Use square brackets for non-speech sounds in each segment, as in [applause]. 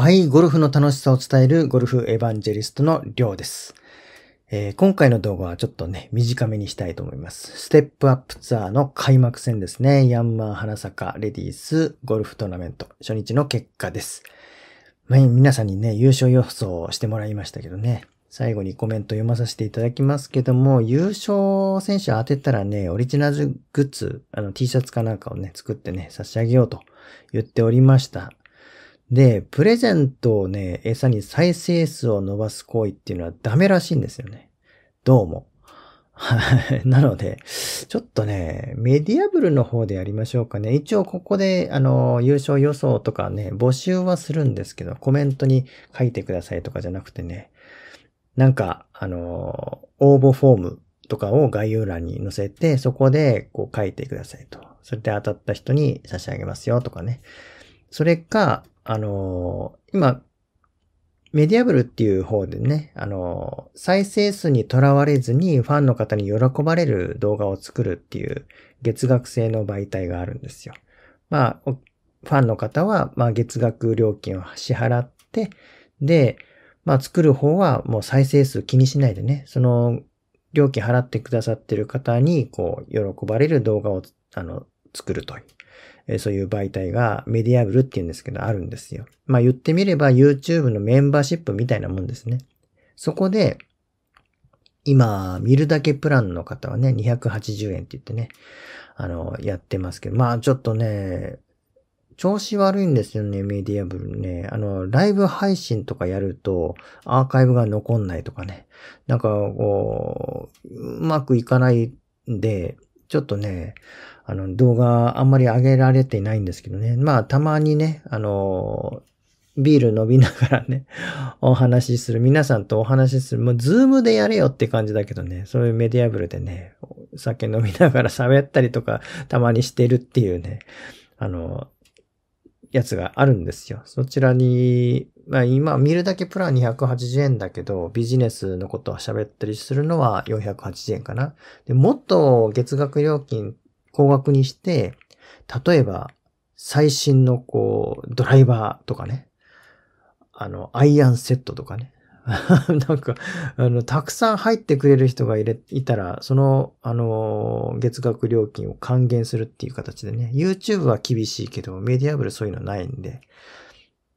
はい、ゴルフの楽しさを伝えるゴルフエヴァンジェリストのりょうです、えー、今回の動画はちょっとね、短めにしたいと思います。ステップアップツアーの開幕戦ですね。ヤンマー花坂レディースゴルフトーナメント初日の結果です。まあ、皆さんにね、優勝予想をしてもらいましたけどね。最後にコメント読まさせていただきますけども、優勝選手当てたらね、オリジナルグッズ、あの T シャツかなんかをね、作ってね、差し上げようと言っておりました。で、プレゼントをね、餌に再生数を伸ばす行為っていうのはダメらしいんですよね。どうも。[laughs] なので、ちょっとね、メディアブルの方でやりましょうかね。一応ここで、あの、優勝予想とかね、募集はするんですけど、コメントに書いてくださいとかじゃなくてね、なんか、あの、応募フォームとかを概要欄に載せて、そこでこう書いてくださいと。それで当たった人に差し上げますよとかね。それか、あの、今、メディアブルっていう方でね、あの、再生数にとらわれずにファンの方に喜ばれる動画を作るっていう月額制の媒体があるんですよ。まあ、ファンの方は、まあ、月額料金を支払って、で、まあ、作る方はもう再生数気にしないでね、その料金払ってくださってる方に、こう、喜ばれる動画を、あの、作るというそういう媒体がメディアブルって言うんですけど、あるんですよ。まあ言ってみれば YouTube のメンバーシップみたいなもんですね。そこで、今、見るだけプランの方はね、280円って言ってね、あの、やってますけど、まあちょっとね、調子悪いんですよね、メディアブルね。あの、ライブ配信とかやると、アーカイブが残んないとかね。なんか、こう、うまくいかないんで、ちょっとね、あの、動画あんまり上げられていないんですけどね。まあ、たまにね、あの、ビール飲みながらね、[laughs] お話しする、皆さんとお話しする、もうズームでやれよって感じだけどね、そういうメディアブルでね、酒飲みながら [laughs] 喋ったりとか、たまにしてるっていうね、あの、やつがあるんですよ。そちらに、まあ今見るだけプラン280円だけど、ビジネスのことを喋ったりするのは480円かな。でもっと月額料金高額にして、例えば、最新のこう、ドライバーとかね、あの、アイアンセットとかね、[laughs] なんか、あの、たくさん入ってくれる人がいれ、いたら、その、あの、月額料金を還元するっていう形でね、YouTube は厳しいけど、メディアブルそういうのないんで、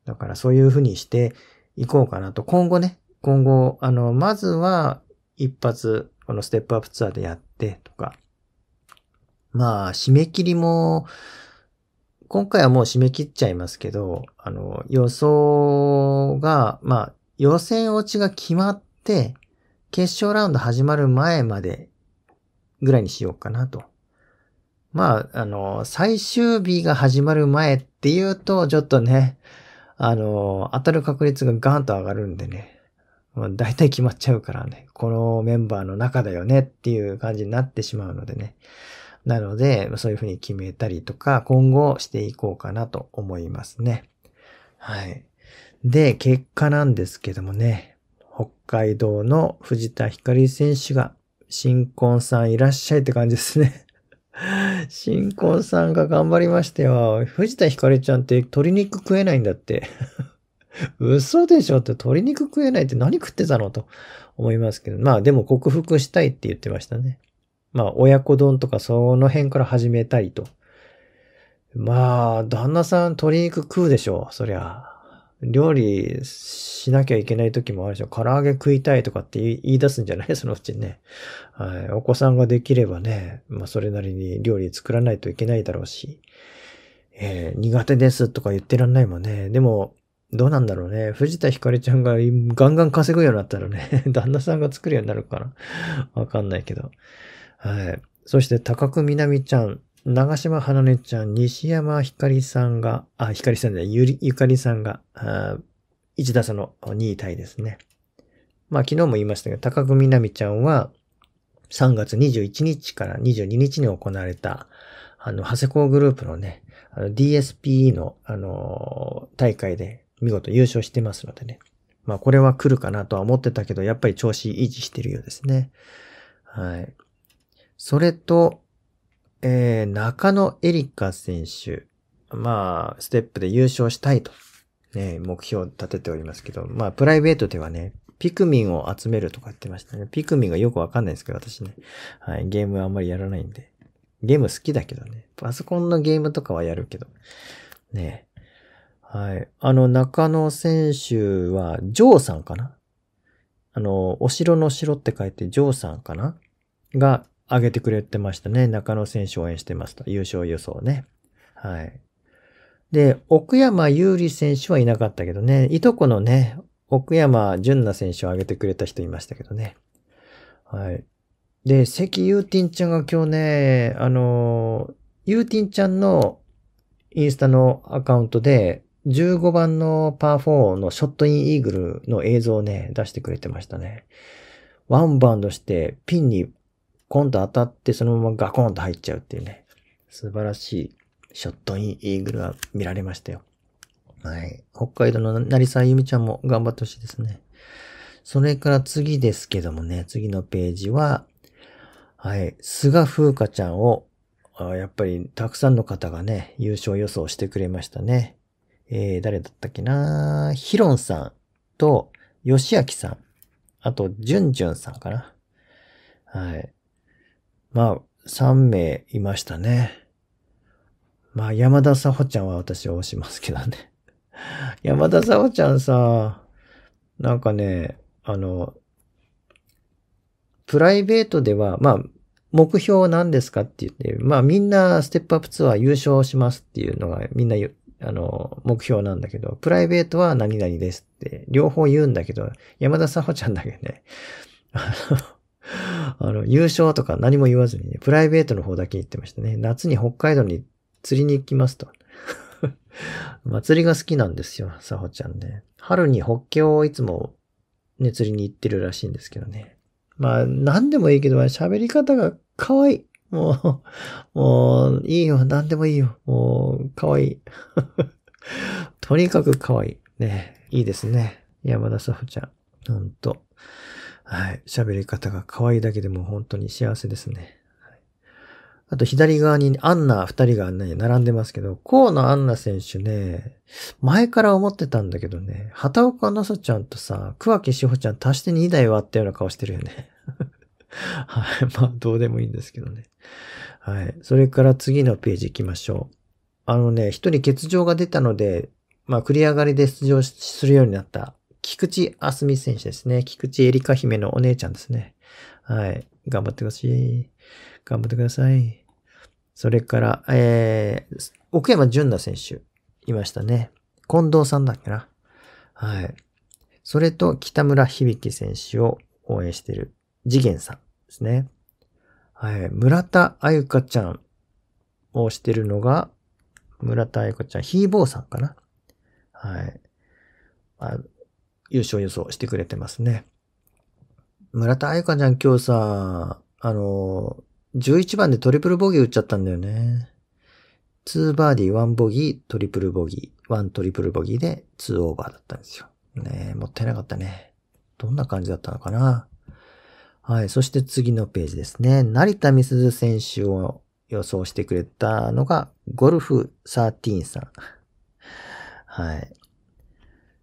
だからそういうふうにしていこうかなと。今後ね、今後、あの、まずは一発、このステップアップツアーでやってとか、まあ、締め切りも、今回はもう締め切っちゃいますけど、あの、予想が、まあ、予選落ちが決まって、決勝ラウンド始まる前までぐらいにしようかなと。まあ、あの、最終日が始まる前っていうと、ちょっとね、あの、当たる確率がガンと上がるんでね、大体決まっちゃうからね、このメンバーの中だよねっていう感じになってしまうのでね。なので、そういうふうに決めたりとか、今後していこうかなと思いますね。はい。で、結果なんですけどもね、北海道の藤田光選手が、新婚さんいらっしゃいって感じですね。[laughs] 新婚さんが頑張りましたよ。藤田光ちゃんって鶏肉食えないんだって。[laughs] 嘘でしょって鶏肉食えないって何食ってたのと思いますけど。まあでも克服したいって言ってましたね。まあ、親子丼とかその辺から始めたいと。まあ、旦那さん鶏肉食うでしょう、そりゃ。料理しなきゃいけない時もあるでしょ。唐揚げ食いたいとかって言い出すんじゃない [laughs] そのうちね。はい。お子さんができればね、まあそれなりに料理作らないといけないだろうし。えー、苦手ですとか言ってらんないもんね。でも、どうなんだろうね。藤田ひかりちゃんがガンガン稼ぐようになったらね、[laughs] 旦那さんが作るようになるから。わかんないけど。はい。そして高久みなみちゃん、長島花音ちゃん、西山ひかりさんが、あ、ひかりさんゃゆい、ゆかりさんが、一1打差の2位タイですね。まあ昨日も言いましたけど、高久みなみちゃんは3月21日から22日に行われた、あの、長谷工グループのね、d s p の、あのー、大会で見事優勝してますのでね。まあこれは来るかなとは思ってたけど、やっぱり調子維持してるようですね。はい。それと、えー、中野エリカ選手。まあ、ステップで優勝したいと、ね、目標を立てておりますけど、まあ、プライベートではね、ピクミンを集めるとか言ってましたね。ピクミンがよくわかんないですけど、私ね。はい、ゲームはあんまりやらないんで。ゲーム好きだけどね。パソコンのゲームとかはやるけど。ねはい。あの、中野選手は、ジョーさんかなあの、お城の城って書いて、ジョーさんかなが、上げてくれてましたね。中野選手を応援してますと。優勝予想ね。はい。で、奥山優里選手はいなかったけどね。いとこのね、奥山純奈選手を挙げてくれた人いましたけどね。はい。で、関ゆうてんちゃんが今日ね、あの、ゆうてんちゃんのインスタのアカウントで、15番のパー4のショットインイーグルの映像をね、出してくれてましたね。ワンバウンドしてピンにコンと当たってそのままガコンと入っちゃうっていうね、素晴らしいショットインイーグルが見られましたよ。はい。北海道の成沢由美ちゃんも頑張ってほしいですね。それから次ですけどもね、次のページは、はい、菅風花ちゃんを、やっぱりたくさんの方がね、優勝予想してくれましたね。えー、誰だったっけなヒロンさんと、吉明さん、あと、じゅんじゅんさんかな。はい。まあ、3名いましたね。まあ、山田さほちゃんは私は押しますけどね。[laughs] 山田さほちゃんさ、なんかね、あの、プライベートでは、まあ、目標何ですかって言って、まあみんなステップアップツアー優勝しますっていうのがみんなあの、目標なんだけど、プライベートは何々ですって、両方言うんだけど、山田さほちゃんだけね、あのあの、優勝とか何も言わずにね、プライベートの方だけ行ってましたね。夏に北海道に釣りに行きますと。[laughs] 祭りが好きなんですよ、さほちゃんね。春に北京をいつもね、釣りに行ってるらしいんですけどね。まあ、何でもいいけど、喋り方が可愛い。もう、もう、いいよ、何でもいいよ。もう、可愛い。[laughs] とにかく可愛い。ね、いいですね。山田サホちゃん。ほんと。はい。喋り方が可愛いだけでも本当に幸せですね。あと左側にアンナ二人がね、並んでますけど、河野アンナ選手ね、前から思ってたんだけどね、畑岡奈紗ちゃんとさ、桑木志保ちゃん足して2台割ったような顔してるよね。[laughs] はい。まあ、どうでもいいんですけどね。はい。それから次のページ行きましょう。あのね、一人欠場が出たので、まあ、繰り上がりで出場するようになった菊池あすみ選手ですね。菊池エリカ姫のお姉ちゃんですね。はい。頑張ってほしい。頑張ってください。それから、えー、奥山純奈選手、いましたね。近藤さんだっけな。はい。それと、北村響選手を応援している、次元さんですね。はい。村田あゆかちゃんをしてるのが、村田あゆかちゃん、ひーボーさんかな。はい。あ優勝予想してくれてますね。村田愛香ちゃん今日さ、あの、11番でトリプルボギー打っちゃったんだよね。2バーディー、1ボギー、トリプルボギー、1トリプルボギーで2オーバーだったんですよ。ねもったいなかったね。どんな感じだったのかなはい。そして次のページですね。成田美鈴選手を予想してくれたのが、ゴルフ13さん。はい。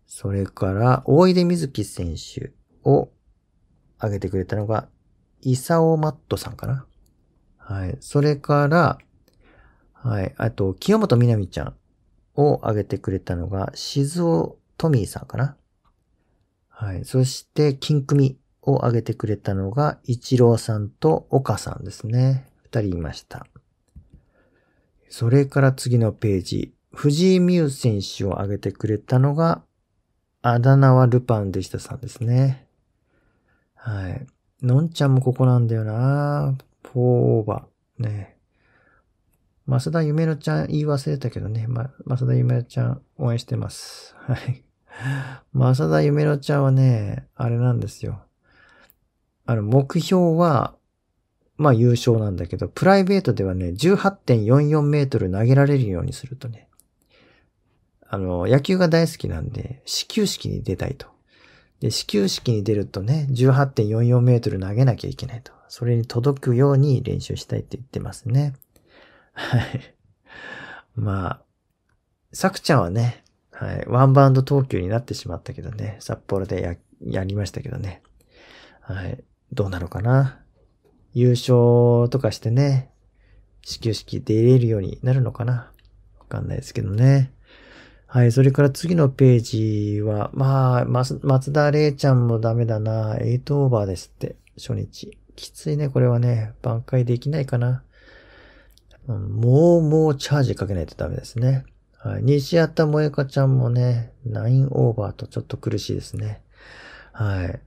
それから、大出瑞希選手を挙げてくれたのが、伊サマットさんかな。はい。それから、はい。あと、清本みなみちゃんを挙げてくれたのが、静尾トミーさんかな。はい。そして、金組を挙げてくれたのが、一郎さんと岡さんですね。二人いました。それから次のページ。藤井美優選手を挙げてくれたのが、あだ名はルパンでしたさんですね。はい。のんちゃんもここなんだよなフォーオーバー。ね。増田ユメロちゃん言い忘れたけどね。ま、増ダ・ユメロちゃん応援してます。はい。増田ユメロちゃんはね、あれなんですよ。あの、目標は、まあ優勝なんだけど、プライベートではね、18.44メートル投げられるようにするとね、あの、野球が大好きなんで、始球式に出たいと。で、始球式に出るとね、18.44メートル投げなきゃいけないと。それに届くように練習したいって言ってますね。はい。まあ、さくちゃんはね、はい、ワンバウンド投球になってしまったけどね、札幌でや、やりましたけどね。はい、どうなのかな。優勝とかしてね、始球式出れるようになるのかな。わかんないですけどね。はい。それから次のページは、まあ、松田玲ちゃんもダメだな。8オーバーですって、初日。きついね、これはね。挽回できないかな。もうもうチャージかけないとダメですね。はい。西畑萌香ちゃんもね、9オーバーとちょっと苦しいですね。はい。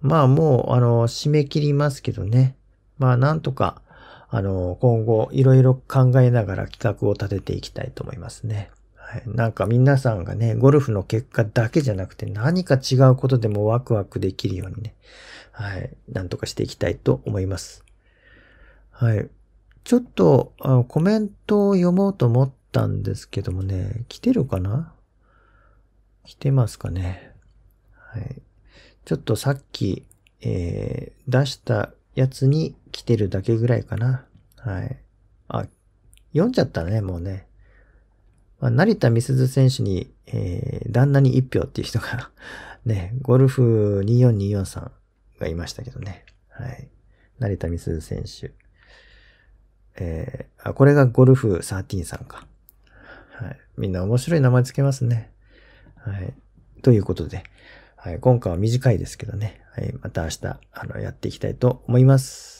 まあもう、あの、締め切りますけどね。まあなんとか、あの、今後いろいろ考えながら企画を立てていきたいと思いますね。なんか皆さんがね、ゴルフの結果だけじゃなくて何か違うことでもワクワクできるようにね、はい、なんとかしていきたいと思います。はい。ちょっと、あコメントを読もうと思ったんですけどもね、来てるかな来てますかね。はい。ちょっとさっき、えー、出したやつに来てるだけぐらいかな。はい。あ、読んじゃったね、もうね。まあ、成田美鈴選手に、えー、旦那に一票っていう人が [laughs] ね、ゴルフ2 4 2 4さんがいましたけどね。はい。成田美鈴選手。えー、あ、これがゴルフ13さんか。はい。みんな面白い名前つけますね。はい。ということで、はい。今回は短いですけどね。はい。また明日、あの、やっていきたいと思います。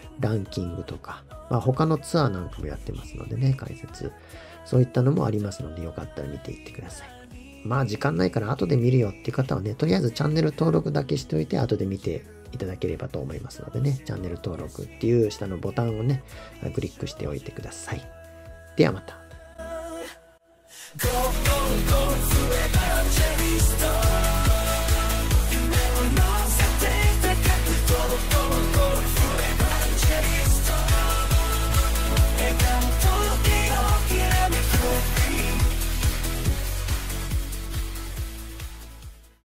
ランキングとか、まあ、他のツアーなんかもやってますのでね、解説。そういったのもありますので、よかったら見ていってください。まあ、時間ないから後で見るよっていう方はね、とりあえずチャンネル登録だけしておいて、後で見ていただければと思いますのでね、チャンネル登録っていう下のボタンをね、クリックしておいてください。ではまた。